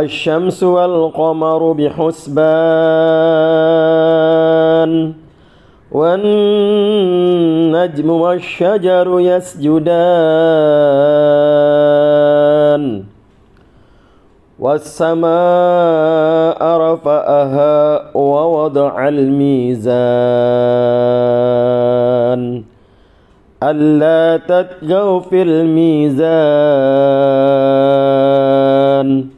الشمس والقمر بحسبان والنجم والشجر يسجدان والسماء رفأها ووضع الميزان ألا تتقوا في الميزان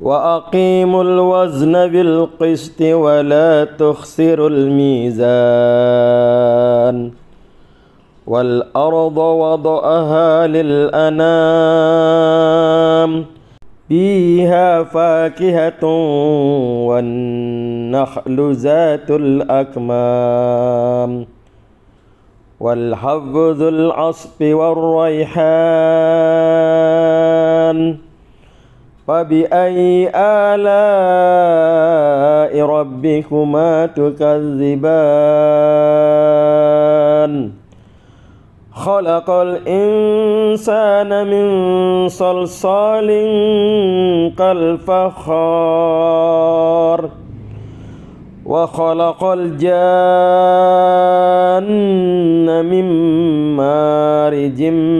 وأقيموا الوزن بالقسط ولا تخسروا الميزان والأرض وضعها للأنام فيها فاكهة والنخل ذات الأكمام والحب ذو العصف والريحان فبأي آلاء ربكما تكذبان خلق الإنسان من صلصال كالفخار وخلق الجان من مارج من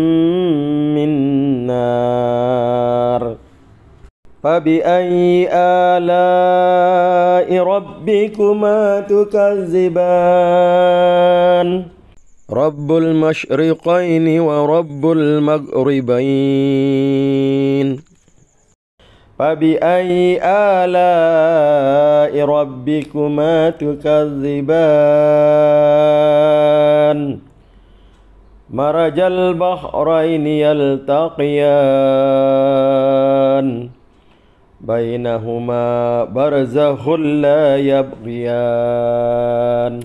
فبأي آلاء ربكما تكذبان رب المشرقين ورب المغربين فبأي آلاء ربكما تكذبان مرج البحرين يلتقيان بينهما برزخ لا يبغيان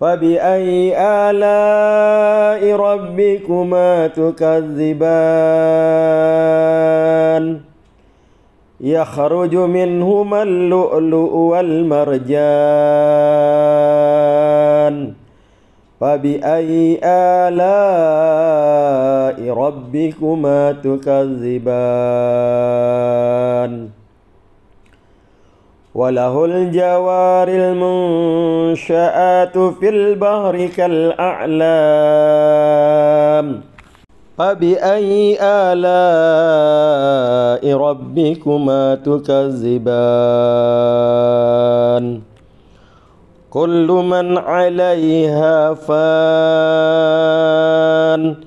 فبأي آلاء ربكما تكذبان يخرج منهما اللؤلؤ والمرجان فبأي آلاء ربكما تكذبان الرحمن وله الجوار المنشآت في البحر كالأعلام فبأي آلاء ربكما تكذبان كل من عليها فان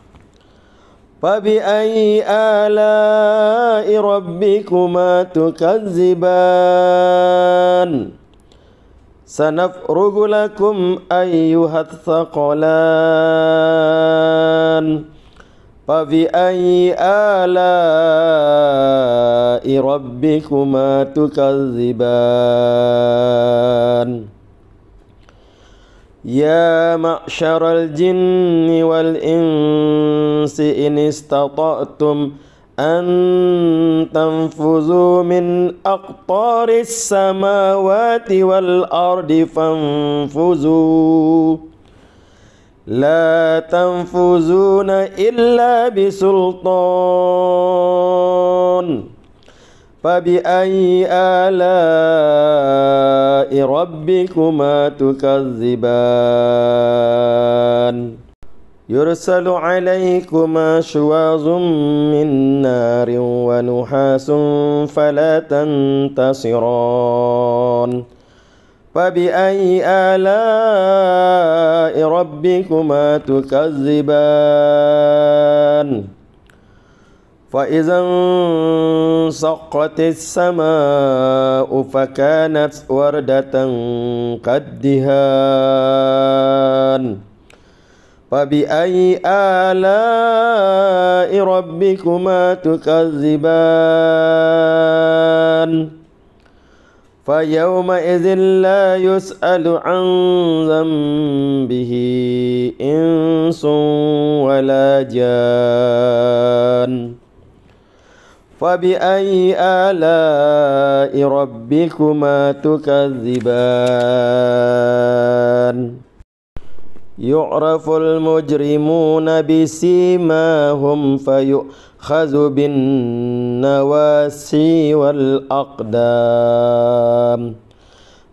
فبأي آلاء ربكما تكذبان سنفرغ لكم أيها الثقلان فبأي آلاء ربكما تكذبان يا معشر الجن والإنس إن استطعتم أن تنفذوا من أقطار السماوات والأرض فانفذوا لا تنفذون إلا بسلطان فبأي آلاء ربكما تكذبان يرسل عليكما شواظ من نار ونحاس فلا تنتصران فبأي آلاء ربكما تكذبان فإذا انشقت السماء فكانت وردة قدهان فبأي آلاء ربكما تكذبان فيومئذ لا يسأل عن ذنبه إنس ولا جان فبأي آلاء ربكما تكذبان يعرف المجرمون بسيماهم فيؤخذ بالنواسي والأقدام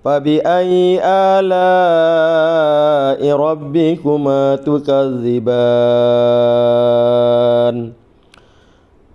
فبأي آلاء ربكما تكذبان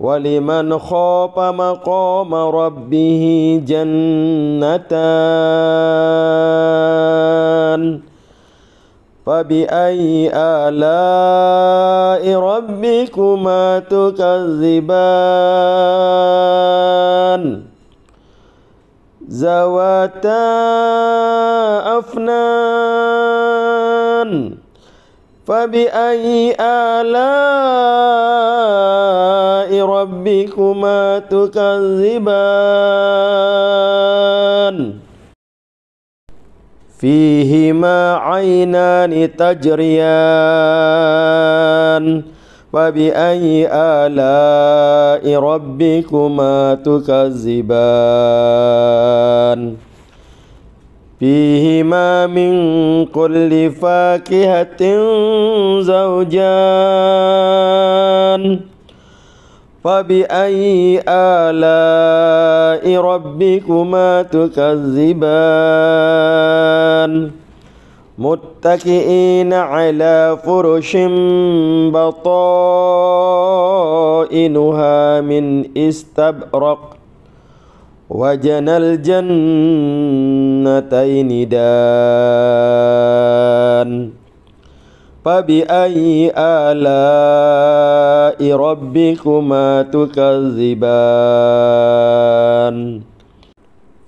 ولمن خاف مقام ربه جنتان فبأي آلاء ربكما تكذبان زواتا أفنان فبأي آلاء ربكما تكذبان فيهما عينان تجريان فبأي آلاء ربكما تكذبان فيهما من كل فاكهة زوجان فبأي آلاء ربكما تكذبان متكئين على فرش بطائنها من استبرق وجنى الجنتين دان فبأي آلاء ربكما تكذبان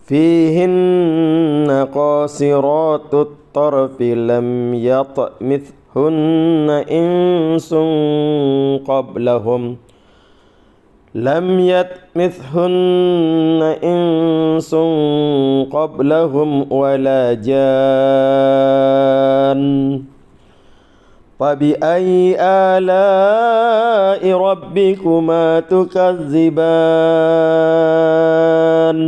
فيهن قاصرات الطرف لم يطمثهن إنس قبلهم لم يتمثهن إنس قبلهم ولا جان فبأي آلاء ربكما تكذبان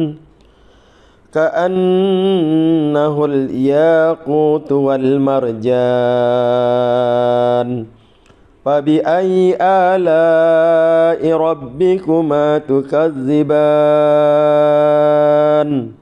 كأنه الياقوت والمرجان فبأي آلاء ربكما تكذبان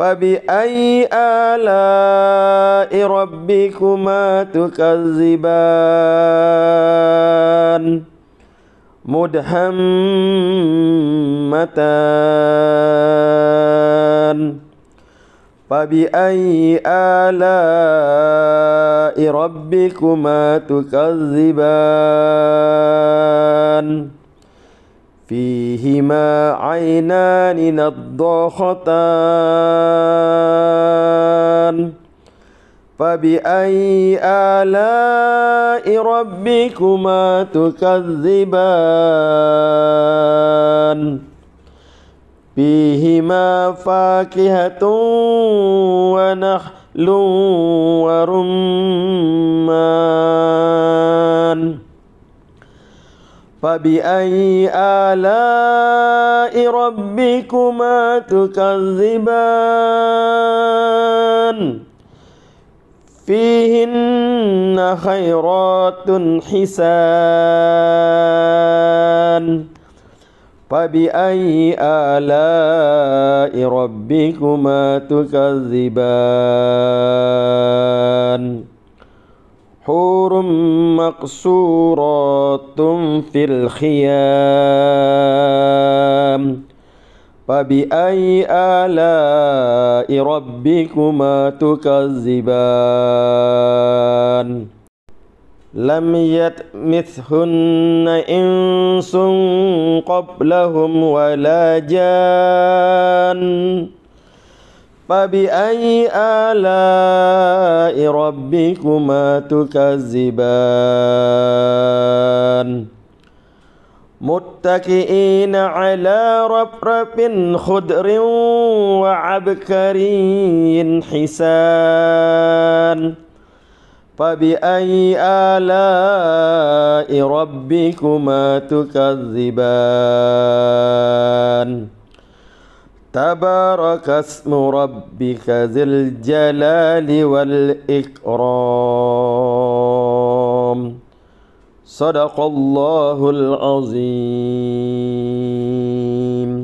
فبأي آلاء ربكما تكذبان مدهمتان فبأي آلاء ربكما تكذبان فيهما عينان نضاختان فبأي آلاء ربكما تكذبان فيهما فاكهة ونخل ورمان فبأي آلاء ربكما تكذبان فيهن خيرات حسان فبأي آلاء ربكما تكذبان حور مقصورات في الخيام فبأي آلاء ربكما تكذبان لم يتمثهن إنس قبلهم ولا جان فبأي آلاء ربكما تكذبان متكئين على رفرف خدر وعبكري حسان فبأي آلاء ربكما تكذبان تبارك اسم ربك ذي الجلال والإكرام صدق الله العظيم